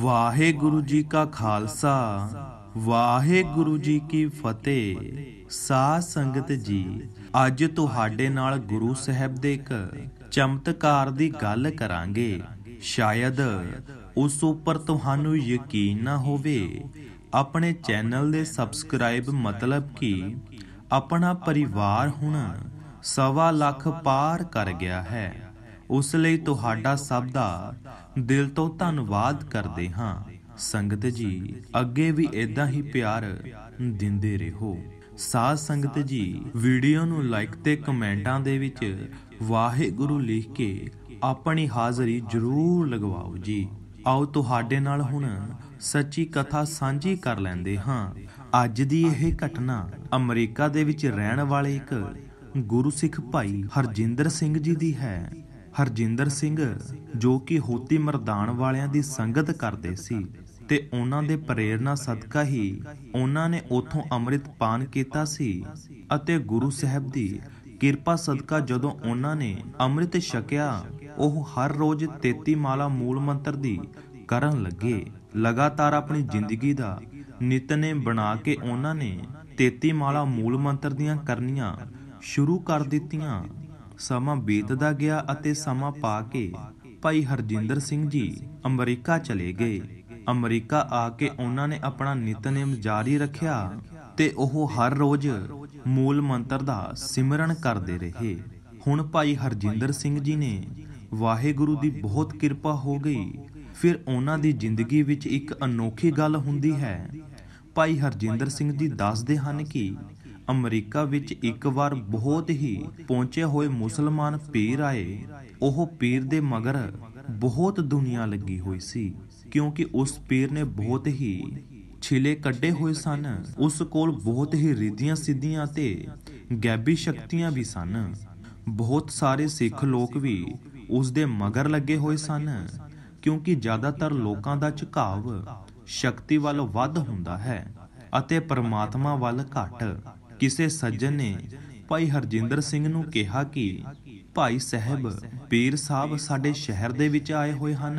ਵਾਹਿਗੁਰੂ ਜੀ ਕਾ ਖਾਲਸਾ ਵਾਹਿਗੁਰੂ ਜੀ ਕੀ ਫਤਿਹ ਸਾਧ ਸੰਗਤ ਜੀ ਅੱਜ ਤੁਹਾਡੇ ਨਾਲ ਗੁਰੂ ਸਾਹਿਬ ਦੇ ਇੱਕ ਚਮਤਕਾਰ ਦੀ ਗੱਲ ਕਰਾਂਗੇ ਸ਼ਾਇਦ ਉਸ ਉੱਪਰ ਤੁਹਾਨੂੰ ਯਕੀਨ ਨਾ ਹੋਵੇ ਆਪਣੇ ਚੈਨਲ ਦੇ ਸਬਸਕ੍ਰਾਈਬ ਮਤਲਬ ਕਿ ਆਪਣਾ ਪਰਿਵਾਰ ਹੁਣ ਸਵਾ ਲੱਖ ਪਾਰ ਕਰ ਗਿਆ ਹੈ ਉਸ ਲਈ ਤੁਹਾਡਾ ਸਭ ਦਾ ਦਿਲ ਤੋਂ ਧੰਨਵਾਦ ਕਰਦੇ ਹਾਂ ਸੰਗਤ ਜੀ ਅੱਗੇ ਵੀ ਇਦਾਂ ਹੀ ਪਿਆਰ ਦਿੰਦੇ ਰਹੋ ਸਾਧ ਸੰਗਤ ਜੀ ਵੀਡੀਓ ਨੂੰ ਲਾਈਕ ਤੇ ਕਮੈਂਟਾਂ ਦੇ ਵਿੱਚ ਵਾਹਿਗੁਰੂ ਲਿਖ ਕੇ ਆਪਣੀ ਹਾਜ਼ਰੀ ਜ਼ਰੂਰ ਲਗਵਾਓ ਜੀ ਆਓ ਤੁਹਾਡੇ ਨਾਲ ਹੁਣ ਸੱਚੀ ਕਥਾ ਸਾਂਝੀ ਕਰ ਲੈਂਦੇ ਹਾਂ ਅੱਜ ਦੀ ਇਹ ਘਟਨਾ ਅਮਰੀਕਾ ਦੇ ਵਿੱਚ ਰਹਿਣ ਵਾਲੇ ਇੱਕ ਗੁਰੂ ਸਿੱਖ ਭਾਈ ਹਰਜਿੰਦਰ ਸਿੰਘ ਜੀ ਦੀ ਹੈ ਹਰਜਿੰਦਰ ਸਿੰਘ ਜੋ ਕਿ ਹੋਤੀ ਮਰਦਾਨ ਵਾਲਿਆਂ ਦੀ ਸੰਗਤ ਕਰਦੇ ਸੀ ਤੇ ਉਹਨਾਂ ਦੇ ਪ੍ਰੇਰਣਾ ਸਦਕਾ ਹੀ ਉਹਨਾਂ ਨੇ ਉਥੋਂ ਅੰਮ੍ਰਿਤ ਪਾਨ ਕੀਤਾ ਸੀ ਅਤੇ ਗੁਰੂ ਸਾਹਿਬ ਦੀ ਕਿਰਪਾ ਸਦਕਾ ਜਦੋਂ ਉਹਨਾਂ ਨੇ ਅੰਮ੍ਰਿਤ ਛਕਿਆ ਉਹ ਹਰ ਰੋਜ਼ 33 ਮਾਲਾ ਮੂਲ ਮੰਤਰ ਦੀ ਕਰਨ ਲੱਗੇ ਲਗਾਤਾਰ ਆਪਣੀ ਜ਼ਿੰਦਗੀ ਦਾ ਨਿਤਨੇਮ ਬਣਾ ਕੇ ਉਹਨਾਂ ਨੇ 33 ਮਾਲਾ ਮੂਲ ਮੰਤਰ ਦੀਆਂ ਕਰਨੀਆਂ ਸ਼ੁਰੂ ਕਰ ਦਿੱਤੀਆਂ ਸਮਾਂ ਬੀਤਦਾ ਗਿਆ ਅਤੇ ਸਮਾਂ ਪਾ ਕੇ ਭਾਈ ਹਰਜਿੰਦਰ ਸਿੰਘ ਜੀ ਅਮਰੀਕਾ ਚਲੇ ਗਏ ਅਮਰੀਕਾ ਆ ਕੇ ਉਹਨਾਂ ਨੇ ਆਪਣਾ ਨਿਤਨੇਮ ਜਾਰੀ ਰੱਖਿਆ ਤੇ ਉਹ ਹਰ ਰੋਜ਼ ਮੂਲ ਮੰਤਰ ਦਾ ਸਿਮਰਨ ਕਰਦੇ ਰਹੇ ਹੁਣ ਭਾਈ ਹਰਜਿੰਦਰ ਸਿੰਘ ਜੀ ਨੇ ਵਾਹਿਗੁਰੂ ਦੀ ਬਹੁਤ ਕਿਰਪਾ ਹੋ ਗਈ ਫਿਰ ਉਹਨਾਂ ਦੀ ਜ਼ਿੰਦਗੀ ਵਿੱਚ ਇੱਕ ਅਨੋਖੀ ਗੱਲ ਹੁੰਦੀ ਹੈ ਭਾਈ ਹਰਜਿੰਦਰ ਸਿੰਘ ਜੀ ਦੱਸਦੇ ਹਨ ਕਿ ਅਮਰੀਕਾ ਵਿੱਚ ਇੱਕ ਵਾਰ ਬਹੁਤ ਹੀ ਪਹੁੰਚੇ ਹੋਏ ਮੁਸਲਮਾਨ ਪੀਰ ਆਏ ਉਹ ਪੀਰ ਦੇ ਮਗਰ ਬਹੁਤ ਦੁਨੀਆ ਲੱਗੀ ਹੋਈ ਸੀ ਕਿਉਂਕਿ ਉਸ ਪੀਰ ਨੇ ਬਹੁਤ ਹੀ ਛਿਲੇ ਕੱਢੇ ਹੋਏ ਸਨ ਉਸ ਕੋਲ ਬਹੁਤ ਹੀ ਰਿੱਧੀਆਂ ਸਿੱਧੀਆਂ ਤੇ ਗੈਬੀ ਸ਼ਕਤੀਆਂ ਵੀ ਸਨ ਬਹੁਤ ਸਾਰੇ ਸਿੱਖ ਲੋਕ ਵੀ ਉਸ ਦੇ ਮਗਰ ਲੱਗੇ ਹੋਏ ਸਨ ਕਿਉਂਕਿ ਜ਼ਿਆਦਾਤਰ ਲੋਕਾਂ ਦਾ ਝੁਕਾਵ ਸ਼ਕਤੀ ਵੱਲ ਵੱਧ ਹੁੰਦਾ ਹੈ ਅਤੇ ਪਰਮਾਤਮਾ ਵੱਲ ਘਟ ਕਿਸੇ ਸੱਜਣ ਨੇ ਭਾਈ ਹਰਜਿੰਦਰ ਸਿੰਘ ਨੂੰ ਕਿਹਾ ਕਿ ਭਾਈ ਸਾਹਿਬ ਪੀਰ ਸਾਹਿਬ ਸਾਡੇ ਸ਼ਹਿਰ ਦੇ ਵਿੱਚ ਆਏ ਹੋਏ ਹਨ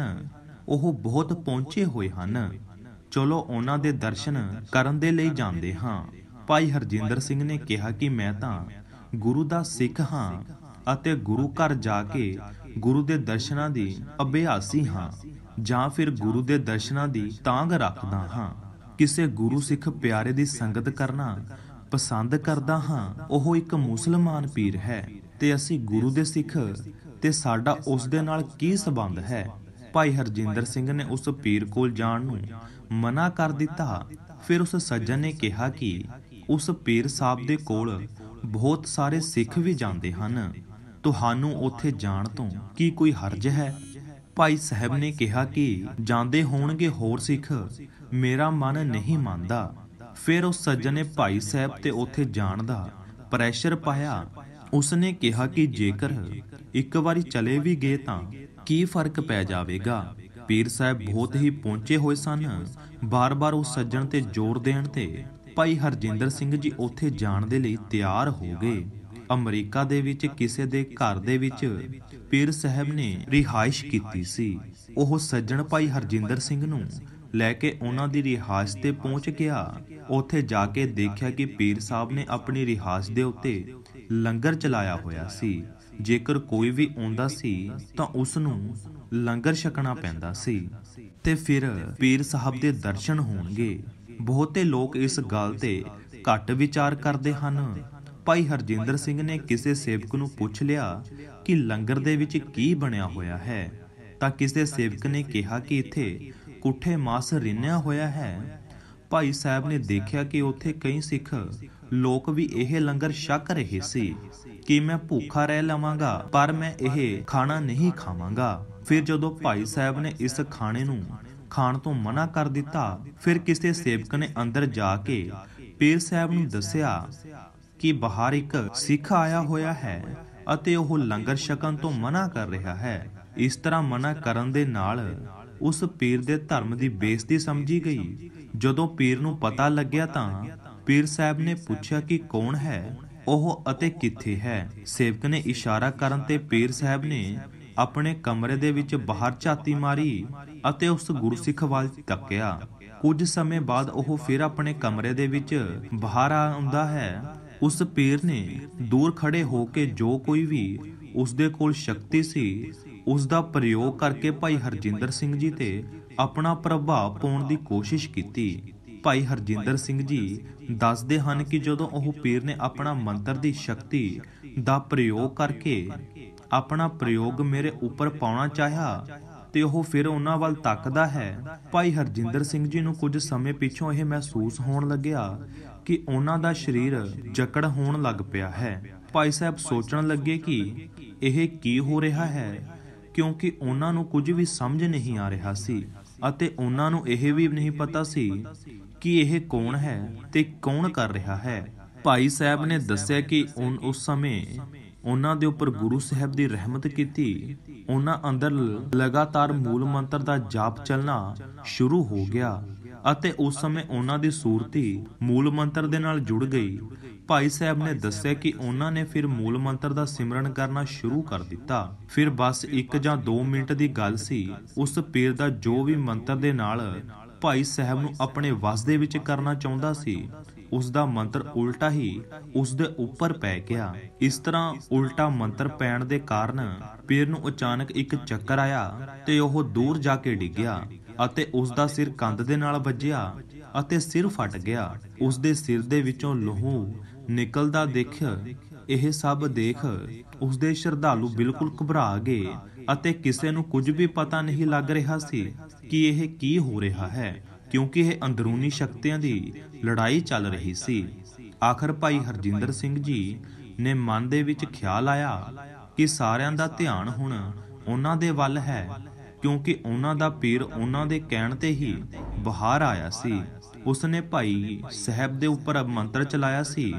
ਉਹ ਬਹੁਤ ਪਹੁੰਚੇ ਹੋਏ ਹਨ ਚਲੋ ਉਹਨਾਂ ਦੇ ਦਰਸ਼ਨ ਕਰਨ ਦੇ ਲਈ ਜਾਂਦੇ ਹਾਂ ਭਾਈ ਹਰਜਿੰਦਰ ਸਿੰਘ ਨੇ ਕਿਹਾ ਕਿ ਮੈਂ ਤਾਂ ਗੁਰੂ ਦਾ ਸਿੱਖ ਹਾਂ ਅਤੇ ਗੁਰੂ ਘਰ ਜਾ ਕੇ ਗੁਰੂ ਦੇ ਦਰਸ਼ਨਾਂ ਦੀ ਅਭਿਆਸੀ ਹਾਂ ਜਾਂ ਫਿਰ ਗੁਰੂ ਦੇ ਦਰਸ਼ਨਾਂ ਦੀ ਤਾਂਗ ਰੱਖਦਾ ਹਾਂ ਕਿਸੇ ਗੁਰੂ ਸਿੱਖ ਪਿਆਰੇ ਦੀ ਸੰਗਤ ਕਰਨਾ ਪਸੰਦ ਕਰਦਾ ਹਾਂ ਉਹ ਇੱਕ ਮੁਸਲਮਾਨ ਪੀਰ ਹੈ ਤੇ ਅਸੀਂ ਗੁਰੂ ਦੇ ਸਿੱਖ ਤੇ ਸਾਡਾ ਉਸ ਦੇ ਨਾਲ ਕੀ ਸਬੰਧ ਹੈ ਭਾਈ ਹਰਜਿੰਦਰ ਸਿੰਘ ਨੇ ਉਸ ਪੀਰ ਕੋਲ ਜਾਣ ਨੂੰ ਮਨਾ ਕਰ ਦਿੱਤਾ ਫਿਰ ਉਸ ਸੱਜਣ ਨੇ ਕਿਹਾ ਕਿ ਉਸ ਪੀਰ ਸਾਹਿਬ ਦੇ ਕੋਲ ਬਹੁਤ ਸਾਰੇ ਸਿੱਖ ਵੀ ਜਾਂਦੇ ਹਨ ਤੁਹਾਨੂੰ ਉੱਥੇ ਜਾਣ ਤੋਂ ਕੀ ਕੋਈ ਹਰਜ ਹੈ ਭਾਈ ਸਾਹਿਬ ਨੇ ਕਿਹਾ ਕਿ ਜਾਂਦੇ ਹੋਣਗੇ ਹੋਰ ਸਿੱਖ ਮੇਰਾ ਮਨ ਨਹੀਂ ਮੰਨਦਾ ਫਿਰ ਉਸ ਸੱਜਣ ਨੇ ਭਾਈ ਸਾਹਿਬ ਤੇ ਉੱਥੇ ਜਾਣ ਦਾ ਪ੍ਰੈਸ਼ਰ ਪਾਇਆ ਉਸਨੇ ਕਿਹਾ ਕਿ ਜੇਕਰ ਇੱਕ ਵਾਰੀ ਚਲੇ ਵੀ ਗਏ ਤਾਂ ਕੀ ਫਰਕ ਪੈ ਜਾਵੇਗਾ ਪੀਰ ਸਾਹਿਬ ਬਹੁਤ ਹੀ ਪਹੁੰਚੇ ਹੋਏ ਸਨ ਬਾਰ-ਬਾਰ ਉਸ ਸੱਜਣ ਤੇ ਜ਼ੋਰ ਦੇਣ ਤੇ ਭਾਈ ਹਰਜਿੰਦਰ ਸਿੰਘ ਜੀ ਉੱਥੇ ਜਾਣ ਦੇ ਲਈ ਤਿਆਰ ਹੋ ਗਏ ਅਮਰੀਕਾ ਦੇ ਵਿੱਚ ਕਿਸੇ ਦੇ ਘਰ ਦੇ ਵਿੱਚ ਪੀਰ ਸਾਹਿਬ ਨੇ ਰਿਹਾਇਸ਼ ਕੀਤੀ ਸੀ ਉਹ ਸੱਜਣ ਭਾਈ ਹਰਜਿੰਦਰ ਸਿੰਘ ਨੂੰ ਲੈ ਕੇ ਉਹਨਾਂ ਦੀ ਰਿਹਾਸ਼ ਤੇ ਪਹੁੰਚ ਗਿਆ ਉੱਥੇ ਜਾ ਕੇ ਦੇਖਿਆ ਕਿ ਪੀਰ ਸਾਹਿਬ ਨੇ ਆਪਣੀ ਰਿਹਾਸ਼ ਦੇ ਉੱਤੇ ਲੰਗਰ ਚਲਾਇਆ ਹੋਇਆ ਸੀ ਜੇਕਰ ਕੋਈ ਵੀ ਆਉਂਦਾ ਸੀ ਤਾਂ ਉਸ ਨੂੰ ਲੰਗਰ ਛਕਣਾ ਪੈਂਦਾ ਸੀ ਤੇ ਫਿਰ ਪੀਰ ਸਾਹਿਬ ਦੇ ਦਰਸ਼ਨ ਹੋਣਗੇ ਬਹੁਤੇ ਲੋਕ ਇਸ ਗੱਲ ਤੇ ਘੱਟ ਵਿਚਾਰ ਕਰਦੇ ਹਨ ਭਾਈ ਹਰਜਿੰਦਰ ਸਿੰਘ ਨੇ ਕਿਸੇ ਸੇਵਕ ਨੂੰ ਪੁੱਛ ਲਿਆ ਕਿ ਲੰਗਰ ਦੇ ਵਿੱਚ ਕੀ ਬਣਿਆ ਹੋਇਆ ਹੈ ਤਾਂ ਕਿਸੇ ਸੇਵਕ ਨੇ ਕਿਹਾ ਕਿ ਇੱਥੇ ਕੁੱਠੇ ਮਾਸ ਰਿੰਨਿਆ ਹੋਇਆ ਹੈ ਭਾਈ ਸਾਹਿਬ ਨੇ ਦੇਖਿਆ ਕਿ ਉੱਥੇ ਕਈ ਸਿੱਖ ਲੋਕ ਵੀ ਇਹ ਲੰਗਰ ਛਕ ਰਹੇ ਸੀ ਕਿ ਮੈਂ ਭੁੱਖਾ ਰਹਿ ਲਵਾਂਗਾ ਪਰ ਮੈਂ ਇਹ ਖਾਣਾ ਨਹੀਂ ਖਾਵਾਂਗਾ ਫਿਰ ਜਦੋਂ ਭਾਈ ਸਾਹਿਬ ਨੇ ਇਸ ਖਾਣੇ ਨੂੰ ਖਾਣ ਤੋਂ ਮਨਾ ਕਰ ਦਿੱਤਾ ਫਿਰ ਕਿਸੇ ਸੇਵਕ ਨੇ ਅੰਦਰ ਜਾ ਕੇ ਪੀਰ ਸਾਹਿਬ ਨੂੰ ਦੱਸਿਆ ਕਿ ਬਾਹਰ ਇੱਕ ਸਿੱਖ ਆਇਆ ਹੋਇਆ ਹੈ ਅਤੇ ਉਹ ਲੰਗਰ ਛਕਣ ਤੋਂ ਮਨਾ ਕਰ ਰਿਹਾ ਹੈ ਇਸ ਤਰ੍ਹਾਂ ਮਨਾ ਕਰਨ ਦੇ ਨਾਲ ਉਸ ਪੀਰ ਦੇ ਧਰਮ ਦੀ ਬੇਇੱਜ਼ਤੀ ਸਮਝੀ ਗਈ ਜਦੋਂ ਪੀਰ ਨੂੰ ਪਤਾ ਲੱਗਿਆ ਤਾਂ ਪੀਰ ਸਾਹਿਬ ਨੇ ਪੁੱਛਿਆ ਕਿ ਕੌਣ ਹੈ ਉਹ ਅਤੇ ਕਿੱਥੇ ਹੈ ਸੇਵਕ ਨੇ ਇਸ਼ਾਰਾ ਕਰਨ ਤੇ ਪੀਰ ਸਾਹਿਬ ਨੇ ਆਪਣੇ ਕਮਰੇ ਦੇ ਵਿੱਚ ਬਾਹਰ ਝਾਤੀ ਮਾਰੀ ਅਤੇ ਉਸ ਗੁਰਸਿੱਖ ਵੱਲ ਤੱਕਿਆ ਕੁਝ ਸਮੇਂ ਬਾਅਦ ਉਹ ਫਿਰ ਆਪਣੇ ਕਮਰੇ ਦੇ ਵਿੱਚ ਬਾਹਰ ਆਉਂਦਾ ਹੈ ਉਸ ਪੀਰ ਨੇ ਦੂਰ ਖੜੇ ਹੋ ਕੇ ਜੋ ਕੋਈ ਵੀ ਉਸ ਦੇ ਕੋਲ ਸ਼ਕਤੀ ਸੀ ਉਸ ਦਾ ਪ੍ਰਯੋਗ ਕਰਕੇ ਭਾਈ ਹਰਜਿੰਦਰ ਸਿੰਘ ਜੀ ਤੇ ਆਪਣਾ ਪ੍ਰਭਾਵ ਪਾਉਣ ਦੀ ਕੋਸ਼ਿਸ਼ ਕੀਤੀ ਭਾਈ ਹਰਜਿੰਦਰ ਸਿੰਘ ਜੀ ਦੱਸਦੇ ਹਨ ਕਿ ਜਦੋਂ ਉਹ ਪੀਰ ਨੇ ਆਪਣਾ ਮੰਤਰ ਦੀ ਸ਼ਕਤੀ ਦਾ ਪ੍ਰਯੋਗ ਕਰਕੇ ਆਪਣਾ ਪ੍ਰਯੋਗ ਮੇਰੇ ਉੱਪਰ ਪਾਉਣਾ ਚਾਹਿਆ ਤੇ ਉਹ ਫਿਰ ਉਹਨਾਂ ਵੱਲ ਤੱਕਦਾ ਹੈ ਭਾਈ ਹਰਜਿੰਦਰ ਸਿੰਘ ਜੀ ਨੂੰ ਕੁਝ ਸਮੇਂ ਪਿੱਛੋਂ ਇਹ ਮਹਿਸੂਸ ਹੋਣ ਲੱਗਿਆ ਕਿ ਉਹਨਾਂ ਦਾ ਸਰੀਰ ਜਕੜ ਹੋਣ ਲੱਗ ਪਿਆ ਹੈ ਭਾਈ ਸਾਹਿਬ ਸੋਚਣ ਲੱਗੇ ਕਿ ਇਹ ਕੀ ਹੋ ਰਿਹਾ ਹੈ ਕਿਉਂਕਿ ਉਹਨਾਂ ਨੂੰ ਕੁਝ ਵੀ ਸਮਝ ਨਹੀਂ ਆ ਰਿਹਾ ਸੀ ਅਤੇ ਉਹਨਾਂ ਨੂੰ ਇਹ ਵੀ ਨਹੀਂ ਪਤਾ ਸੀ ਕਿ ਇਹ ਕੌਣ ਹੈ ਤੇ ਕੌਣ ਕਰ ਰਿਹਾ ਹੈ ਭਾਈ ਸਾਹਿਬ ਨੇ ਦੱਸਿਆ ਕਿ ਉਸ ਸਮੇਂ ਉਹਨਾਂ ਦੇ ਉੱਪਰ ਗੁਰੂ ਸਾਹਿਬ ਦੀ ਰਹਿਮਤ ਕੀਤੀ ਉਹਨਾਂ ਅੰਦਰ ਲਗਾਤਾਰ ਮੂਲ ਮੰਤਰ ਦਾ ਜਾਪ ਚੱਲਣਾ ਸ਼ੁਰੂ ਹੋ ਗਿਆ ਅਤੇ ਉਸ ਸਮੇਂ ਉਹਨਾਂ ਦੀ ਸੂਰਤੀ ਮੂਲ ਮੰਤਰ ਦੇ ਨਾਲ ਜੁੜ ਗਈ ਭਾਈ ਸਾਹਿਬ ਨੇ ਦੱਸਿਆ ਕਿ ਉਹਨਾਂ ਨੇ ਫਿਰ ਮੂਲ ਮੰਤਰ ਦਾ ਸਿਮਰਨ ਕਰਨਾ ਸ਼ੁਰੂ ਕਰ ਦਿੱਤਾ ਫਿਰ ਬਸ 1 ਜਾਂ 2 ਮਿੰਟ ਦੀ ਗੱਲ ਸੀ ਉਸ ਪੀਰ ਦਾ ਜੋ ਵੀ ਮੰਤਰ ਦੇ ਨਾਲ ਭਾਈ ਸਾਹਿਬ ਨੂੰ ਆਪਣੇ ਵਸ ਦੇ ਵਿੱਚ ਕਰਨਾ ਚਾਹੁੰਦਾ ਸੀ ਉਸ ਦਾ ਮੰਤਰ ਉਲਟਾ ਹੀ ਉਸ ਦੇ ਉੱਪਰ ਪੈ ਗਿਆ ਇਸ ਤਰ੍ਹਾਂ ਉਲਟਾ ਮੰਤਰ ਪੈਣ ਦੇ ਕਾਰਨ ਪੀਰ ਨੂੰ ਅਚਾਨਕ ਇੱਕ ਚੱਕਰ ਆਇਆ ਤੇ ਉਹ ਦੂਰ ਜਾ ਕੇ ਡਿੱਗਿਆ ਅਤੇ ਉਸ ਦਾ ਸਿਰ ਕੰਧ ਦੇ ਨਾਲ ਵੱਜਿਆ ਅਤੇ ਸਿਰ ਫਟ ਗਿਆ ਉਸ ਦੇ ਸਿਰ ਦੇ ਵਿੱਚੋਂ ਲਹੂ ਨਿਕਲਦਾ ਦੇਖ ਇਹ ਸਭ ਦੇਖ ਉਸ ਦੇ ਸ਼ਰਧਾਲੂ ਬਿਲਕੁਲ ਘਬਰਾ ਗਏ ਅਤੇ ਕਿਸੇ ਨੂੰ ਕੁਝ ਵੀ ਪਤਾ ਨਹੀਂ ਲੱਗ ਰਿਹਾ ਸੀ ਕਿ ਇਹ ਕੀ ਹੋ ਰਿਹਾ ਹੈ ਕਿਉਂਕਿ ਇਹ ਅੰਦਰੂਨੀ ਸ਼ਕਤੀਆਂ ਦੀ ਲੜਾਈ ਚੱਲ ਰਹੀ ਸੀ ਆਖਰ ਭਾਈ ਹਰਜਿੰਦਰ ਸਿੰਘ ਜੀ ਨੇ ਮਨ ਦੇ ਵਿੱਚ ਖਿਆਲ ਆਇਆ ਕਿ ਸਾਰਿਆਂ ਦਾ ਧਿਆਨ ਹੁਣ ਉਹਨਾਂ ਦੇ ਵੱਲ ਹੈ ਕਿਉਂਕਿ ਉਹਨਾਂ ਦਾ ਪੀਰ ਉਹਨਾਂ ਦੇ ਕਹਿਣ ਤੇ ਹੀ ਬਾਹਰ ਆਇਆ ਸੀ ਉਸਨੇ ਭਾਈ ਸਾਹਿਬ ਦੇ ਉੱਪਰ ਮੰਤਰ ਚਲਾਇਆ ਸੀ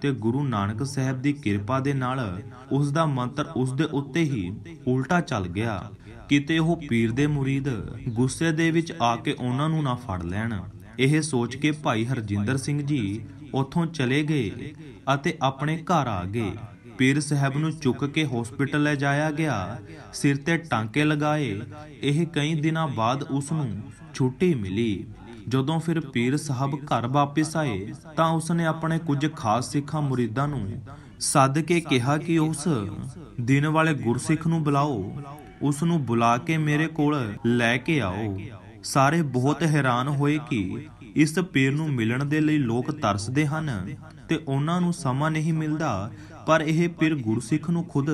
ਤੇ ਗੁਰੂ ਨਾਨਕ ਸਾਹਿਬ ਦੀ ਕਿਰਪਾ ਦੇ ਨਾਲ ਉਸ ਦਾ ਮੰਤਰ ਉਸ ਦੇ ਉੱਤੇ ਹੀ ਉਲਟਾ ਚੱਲ ਗਿਆ ਕਿਤੇ ਉਹ ਪੀਰ ਦੇ ਮੁਰੀਦ ਗੁੱਸੇ ਦੇ ਵਿੱਚ ਆ ਕੇ ਉਹਨਾਂ ਨੂੰ ਨਾ ਫੜ ਲੈਣ ਇਹ ਸੋਚ ਕੇ ਭਾਈ ਹਰਜਿੰਦਰ ਸਿੰਘ ਜੀ ਉੱਥੋਂ ਚਲੇ ਗਏ ਅਤੇ ਆਪਣੇ ਘਰ ਆ ਗਏ ਪੀਰ ਸਾਹਿਬ ਨੂੰ ਚੁੱਕ ਕੇ ਹਸਪੀਟਲ ਲੈ ਜਾਇਆ ਗਿਆ ਸਿਰ ਤੇ ਟਾਂਕੇ ਲਗਾਏ ਇਹ ਕਈ ਦਿਨਾਂ ਬਾਅਦ ਉਸ ਨੂੰ ਛੁੱਟੀ ਮਿਲੀ ਜਦੋਂ ਫਿਰ ਪੀਰ ਸਾਹਿਬ ਘਰ ਵਾਪਸ ਆਏ ਤਾਂ ਉਸਨੇ ਆਪਣੇ ਕੁਝ ਖਾਸ ਸਿੱਖਾਂ ਮੁਰੀਦਾਂ ਨੂੰ ਸੱਦ ਕੇ ਕਿਹਾ ਕਿ ਉਸ ਦਿਨ ਵਾਲੇ ਗੁਰਸਿੱਖ ਨੂੰ ਬੁਲਾਓ ਉਸ ਨੂੰ ਬੁਲਾ ਕੇ ਮੇਰੇ ਕੋਲ ਲੈ ਕੇ ਆਓ ਸਾਰੇ ਬਹੁਤ ਹੈਰਾਨ ਹੋਏ ਕਿ ਇਸ ਪੀਰ ਨੂੰ ਮਿਲਣ ਦੇ ਲਈ ਲੋਕ ਤਰਸਦੇ ਹਨ ਤੇ ਉਹਨਾਂ ਨੂੰ ਸਮਾਂ ਨਹੀਂ ਮਿਲਦਾ ਪਰ ਇਹ ਪੀਰ ਗੁਰਸਿੱਖ ਨੂੰ ਖੁਦ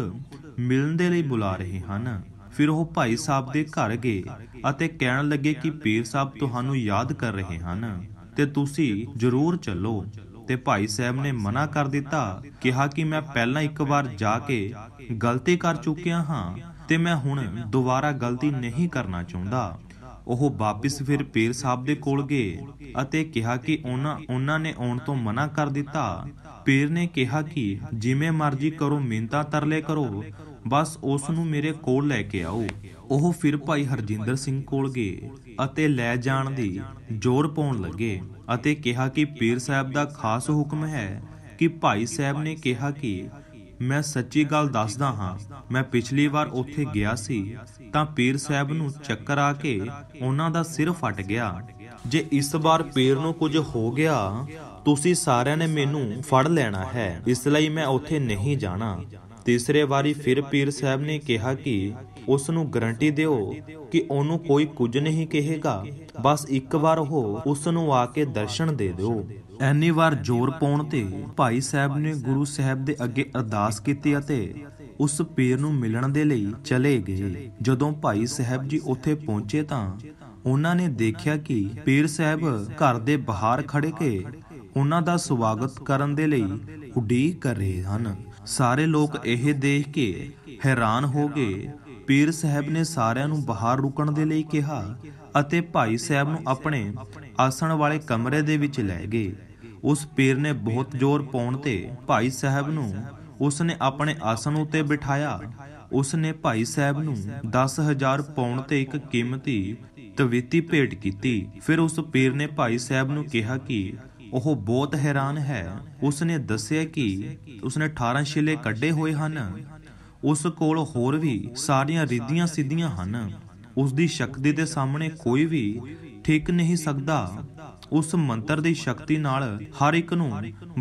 ਮਿਲਣ ਦੇ ਲਈ ਬੁਲਾ ਰਹੇ ਹਨ ਫਿਰ ਉਹ ਭਾਈ ਸਾਹਿਬ ਦੇ ਘਰ ਗਏ ਅਤੇ ਕਹਿਣ ਲੱਗੇ ਕਿ ਪੀਰ ਸਾਹਿਬ ਤੁਹਾਨੂੰ ਯਾਦ ਕਰ ਰਹੇ ਹਨ ਤੇ ਤੁਸੀਂ ਜ਼ਰੂਰ ਚੱਲੋ ਤੇ ਭਾਈ ਸਾਹਿਬ ਨੇ ਮਨਾ ਕਰ ਦਿੱਤਾ ਕਿਹਾ ਕਿ ਮੈਂ ਪਹਿਲਾਂ ਇੱਕ ਵਾਰ ਜਾ ਕੇ ਗਲਤੀ ਕਰ ਚੁੱਕਿਆ ਹਾਂ ਤੇ ਮੈਂ ਹੁਣ ਦੁਬਾਰਾ ਗਲਤੀ ਨਹੀਂ ਕਰਨਾ ਚਾਹੁੰਦਾ ਉਹ ਵਾਪਿਸ ਫਿਰ ਪੀਰ ਸਾਹਿਬ ਦੇ ਕੋਲ ਗਏ ਅਤੇ ਕਿਹਾ ਕਿ ਉਹਨਾਂ ਉਹਨਾਂ ਨੇ ਆਉਣ ਤੋਂ ਮਨਾ ਕਰ ਦਿੱਤਾ ਪੀਰ ਨੇ ਕਿਹਾ ਕਿ ਜਿਵੇਂ ਮਰਜ਼ੀ ਕਰੋ ਮਿੰਤਾ ਤਰਲੇ ਕਰੋ ਬਸ ਉਸ ਨੂੰ ਮੇਰੇ ਕੋਲ ਲੈ ਕੇ ਆਓ ਉਹ ਫਿਰ ਭਾਈ ਹਰਜਿੰਦਰ ਸਿੰਘ ਕੋਲ ਗਏ ਅਤੇ ਲੈ ਜਾਣ ਦੀ ਜ਼ੋਰ ਪਾਉਣ ਲੱਗੇ ਅਤੇ ਕਿਹਾ ਕਿ ਪੀਰ ਸਾਹਿਬ ਦਾ ਖਾਸ ਹੁਕਮ ਹੈ ਕਿ ਭਾਈ ਸਾਹਿਬ ਨੇ ਕਿਹਾ ਕਿ ਮੈਂ ਸੱਚੀ ਗੱਲ ਦੱਸਦਾ ਹਾਂ ਮੈਂ ਪਿਛਲੀ ਵਾਰ ਉੱਥੇ ਗਿਆ ਸੀ ਤਾਂ ਪੀਰ ਸਾਹਿਬ ਨੂੰ ਚੱਕਰ ਆ ਕੇ ਉਹਨਾਂ ਦਾ ਸਿਰ ਫਟ ਗਿਆ ਜੇ ਇਸ ਵਾਰ ਪੀਰ ਨੂੰ ਕੁਝ ਹੋ ਗਿਆ ਤੁਸੀਂ ਸਾਰਿਆਂ ਨੇ ਮੈਨੂੰ ਫੜ ਲੈਣਾ ਹੈ ਇਸ ਲਈ ਮੈਂ ਉੱਥੇ ਨਹੀਂ ਜਾਣਾ ਤੀਸਰੇ ਵਾਰੀ ਫਿਰ ਪੀਰ ਸਾਹਿਬ ਨੇ ਕਿਹਾ ਕਿ ਉਸ ਨੂੰ ਗਰੰਟੀ ਦਿਓ ਕਿ ਉਹਨੂੰ ਕੋਈ ਕੁਝ ਨਹੀਂ ਕਹੇਗਾ ਬਸ ਇੱਕ ਵਾਰ ਉਹ ਉਸ ਨੂੰ ਆ ਕੇ ਦਰਸ਼ਨ ਦੇ ਦਿਓ ਐਨੀ ਵਾਰ ਜ਼ੋਰ ਪਾਉਣ ਤੇ ਭਾਈ ਸਾਹਿਬ ਨੇ ਗੁਰੂ ਸਾਹਿਬ ਦੇ ਅੱਗੇ ਅਰਦਾਸ ਕੀਤੀ ਅਤੇ ਉਸ ਪੀਰ ਨੂੰ ਮਿਲਣ ਦੇ ਲਈ ਚਲੇ ਗਏ ਜਦੋਂ ਭਾਈ ਸਾਹਿਬ ਜੀ ਉੱਥੇ ਪਹੁੰਚੇ ਤਾਂ ਉਹਨਾਂ ਨੇ ਦੇਖਿਆ ਕਿ ਪੀਰ ਸਾਹਿਬ ਘਰ ਦੇ ਬਾਹਰ ਖੜੇ ਕੇ ਉਹਨਾਂ ਦਾ ਸਵਾਗਤ ਕਰਨ ਦੇ ਲਈ ਉਡੀਕ ਕਰ ਰਹੇ ਹਨ ਸਾਰੇ ਲੋਕ ਇਹ ਦੇਖ ਕੇ ਹੈਰਾਨ ਹੋ ਗਏ ਪੀਰ ਸਾਹਿਬ ਨੇ ਸਾਰਿਆਂ ਨੂੰ ਬਾਹਰ ਰੁਕਣ ਦੇ ਲਈ ਕਿਹਾ ਅਤੇ ਭਾਈ ਸਾਹਿਬ ਨੂੰ ਆਪਣੇ ਆਸਣ ਵਾਲੇ ਕਮਰੇ ਦੇ ਵਿੱਚ ਲੈ ਗਏ ਉਸ ਪੀਰ ਨੇ ਬਹੁਤ ਜ਼ੋਰ ਪਾਉਣ ਤੇ ਭਾਈ ਸਾਹਿਬ ਨੂੰ ਉਸ ਨੇ ਆਪਣੇ ਆਸਣ ਉੱਤੇ ਬਿਠਾਇਆ ਉਸ ਨੇ ਭਾਈ ਸਾਹਿਬ ਨੂੰ 10000 ਪਾਉਣ ਤੇ ਇੱਕ ਕੀਮਤੀ ਤਵੀਤੀ ਭੇਟ ਕੀਤੀ ਫਿਰ ਉਸ ਪੀਰ ਨੇ ਭਾਈ ਸਾਹਿਬ ਨੂੰ ਕਿਹਾ ਕਿ ਉਹ ਬਹੁਤ ਹੈਰਾਨ ਹੈ ਉਸਨੇ ਦੱਸਿਆ ਕਿ ਉਸਨੇ 18 ਛਿਲੇ ਕੱਢੇ ਹੋਏ ਹਨ ਉਸ ਕੋਲ ਹੋਰ ਵੀ ਸਾਰੀਆਂ ਰਿੱਧੀਆਂ ਸਿੱਧੀਆਂ ਹਨ ਉਸ ਦੀ ਸ਼ਕਤੀ ਦੇ ਸਾਹਮਣੇ ਕੋਈ ਵੀ ਠੀਕ ਨਹੀਂ ਸਕਦਾ ਉਸ ਮੰਤਰ ਦੀ ਸ਼ਕਤੀ ਨਾਲ ਹਰ ਇੱਕ ਨੂੰ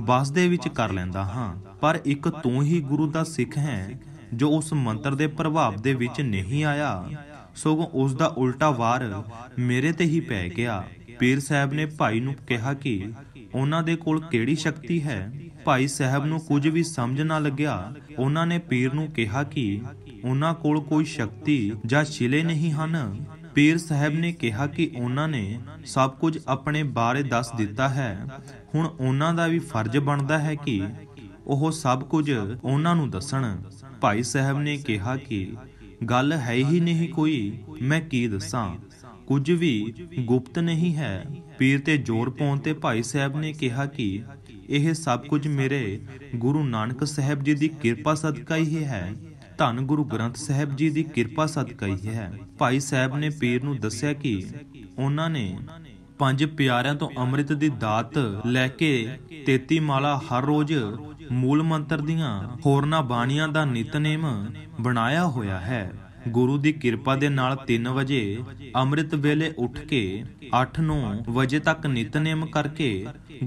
ਬਸ ਦੇ ਵਿੱਚ ਕਰ ਲੈਂਦਾ ਹਾਂ ਪਰ ਇੱਕ ਤੂੰ ਹੀ ਗੁਰੂ ਦਾ ਸਿੱਖ ਹੈ ਜੋ ਉਸ ਮੰਤਰ ਦੇ ਪ੍ਰਭਾਵ ਦੇ ਵਿੱਚ ਨਹੀਂ ਆਇਆ ਸਗੋਂ ਉਸ ਦਾ ਉਲਟਾ ਵਾਰ ਮੇਰੇ ਤੇ ਹੀ ਪੈ ਗਿਆ ਪੀਰ ਸਾਹਿਬ ਨੇ ਭਾਈ ਨੂੰ ਕਿਹਾ ਕਿ ਉਹਨਾਂ ਦੇ ਕੋਲ ਕਿਹੜੀ ਸ਼ਕਤੀ ਹੈ ਭਾਈ ਸਾਹਿਬ ਨੂੰ ਕੁਝ ਵੀ ਸਮਝ ਨਾ ਲੱਗਿਆ ਉਹਨਾਂ ਨੇ ਪੀਰ ਨੂੰ ਕਿਹਾ ਕਿ ਉਹਨਾਂ ਕੋਲ ਕੋਈ ਸ਼ਕਤੀ ਜਾਂ ਛਿਲੇ ਨਹੀਂ ਹਨ ਪੀਰ ਸਾਹਿਬ ਨੇ ਕਿਹਾ ਕਿ ਉਹਨਾਂ ਨੇ ਸਭ ਕੁਝ ਆਪਣੇ ਬਾਰੇ ਦੱਸ ਦਿੱਤਾ ਹੈ ਹੁਣ ਉਹਨਾਂ ਦਾ ਵੀ ਫਰਜ਼ ਬਣਦਾ ਹੈ ਕਿ ਉਹ ਸਭ ਕੁਝ ਉਹਨਾਂ ਨੂੰ ਦੱਸਣ ਭਾਈ ਸਾਹਿਬ ਨੇ ਕਿਹਾ ਕਿ ਗੱਲ ਹੈ ਹੀ ਨਹੀਂ ਕੋਈ ਮੈਂ ਕੀ ਦੱਸਾਂ ਕੁਝ ਵੀ ਗੁਪਤ ਨਹੀਂ ਹੈ ਪੀਰ ਤੇ ਜ਼ੋਰ ਪਾਉਣ ਤੇ ਭਾਈ ਸਾਹਿਬ ਨੇ ਕਿਹਾ ਕਿ ਇਹ ਸਭ ਕੁਝ ਮੇਰੇ ਗੁਰੂ ਨਾਨਕ ਸਾਹਿਬ ਜੀ ਦੀ ਕਿਰਪਾ ਸਦਕਾ ਹੀ ਹੈ ਧੰਨ ਗੁਰੂ ਗ੍ਰੰਥ ਸਾਹਿਬ ਜੀ ਦੀ ਕਿਰਪਾ ਸਦਕਾ ਹੀ ਹੈ ਭਾਈ ਸਾਹਿਬ ਨੇ ਪੀਰ ਨੂੰ ਦੱਸਿਆ ਕਿ ਉਹਨਾਂ ਨੇ ਪੰਜ ਪਿਆਰਿਆਂ ਤੋਂ ਅੰਮ੍ਰਿਤ ਦੀ ਦਾਤ ਲੈ ਕੇ 33 ਮਾਲਾ ਹਰ ਰੋਜ਼ ਮੂਲ ਮੰਤਰ ਦੀਆਂ ਹੋਰਨਾ ਬਾਣੀਆਂ ਦਾ ਨਿਤਨੇਮ ਬਣਾਇਆ ਹੋਇਆ ਹੈ ਗੁਰੂ ਦੀ ਕਿਰਪਾ ਦੇ ਨਾਲ 3 ਵਜੇ ਅੰਮ੍ਰਿਤ ਵੇਲੇ ਉੱਠ ਕੇ 8-9 ਵਜੇ ਤੱਕ ਨਿਤਨੇਮ ਕਰਕੇ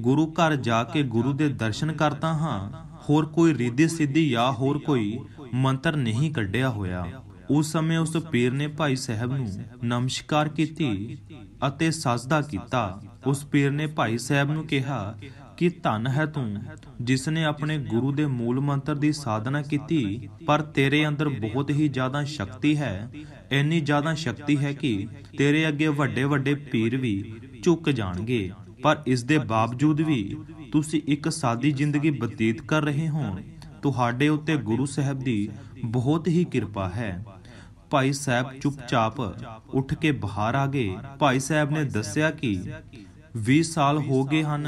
ਗੁਰੂ ਘਰ ਜਾ ਕੇ ਗੁਰੂ ਦੇ ਦਰਸ਼ਨ ਕਰਦਾ ਹਾਂ ਹੋਰ ਕੋਈ ਰੀਧੀ ਸਿੱਧੀ ਜਾਂ ਹੋਰ ਕੋਈ ਮੰਤਰ ਨਹੀਂ ਕੱਢਿਆ ਹੋਇਆ ਉਸ ਸਮੇਂ ਉਸ ਪੀਰ ਨੇ ਭਾਈ ਸਾਹਿਬ ਨੂੰ ਨਮਸਕਾਰ ਕੀਤੀ ਅਤੇ ਸਜਦਾ ਕੀਤਾ ਉਸ ਪੀਰ ਨੇ ਭਾਈ ਸਾਹਿਬ ਨੂੰ ਕਿਹਾ ਕਿ ਧਨ ਹੈ ਤੂੰ ਜਿਸ ਨੇ ਆਪਣੇ ਗੁਰੂ ਦੇ ਮੂਲ ਮੰਤਰ ਦੀ ਸਾਧਨਾ ਕੀਤੀ ਪਰ ਤੇਰੇ ਅੰਦਰ ਬਹੁਤ ਹੀ ਜ਼ਿਆਦਾ ਸ਼ਕਤੀ ਹੈ ਇੰਨੀ ਜ਼ਿਆਦਾ ਸ਼ਕਤੀ ਹੈ ਕਿ ਤੇਰੇ ਅੱਗੇ ਵੱਡੇ ਵੱਡੇ ਪੀਰ ਵੀ ਝੁੱਕ ਜਾਣਗੇ ਪਰ ਇਸ ਦੇ ਬਾਵਜੂਦ ਵੀ ਤੁਸੀਂ ਇੱਕ ਸਾਦੀ ਜ਼ਿੰਦਗੀ ਬਤੀਤ ਕਰ ਰਹੇ ਹੋ ਤੁਹਾਡੇ ਉੱਤੇ ਗੁਰੂ ਸਾਹਿਬ ਦੀ ਬਹੁਤ ਹੀ ਕਿਰਪਾ ਹੈ ਭਾਈ ਸਾਹਿਬ ਚੁੱਪਚਾਪ ਉੱਠ ਕੇ ਬਾਹਰ ਆ ਗਏ ਭਾਈ ਸਾਹਿਬ ਨੇ ਦੱਸਿਆ ਕਿ 20 ਸਾਲ ਹੋ ਗਏ ਹਨ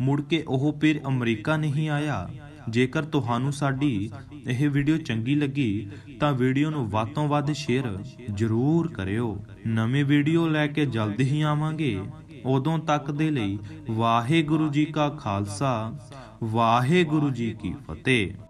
ਮੁੜ ਕੇ ਉਹ ਫਿਰ ਅਮਰੀਕਾ ਨਹੀਂ ਆਇਆ ਜੇਕਰ ਤੁਹਾਨੂੰ ਸਾਡੀ ਇਹ ਵੀਡੀਓ ਚੰਗੀ ਲੱਗੀ ਤਾਂ ਵੀਡੀਓ ਨੂੰ ਵੱਧ ਤੋਂ ਵੱਧ ਸ਼ੇਅਰ ਜ਼ਰੂਰ ਕਰਿਓ ਨਵੀਂ ਵੀਡੀਓ ਲੈ ਕੇ ਜਲਦੀ ਹੀ ਆਵਾਂਗੇ ਉਦੋਂ ਤੱਕ ਦੇ ਲਈ ਵਾਹਿਗੁਰੂ ਜੀ ਕਾ ਖਾਲਸਾ ਵਾਹਿਗੁਰੂ ਜੀ ਕੀ ਫਤਿਹ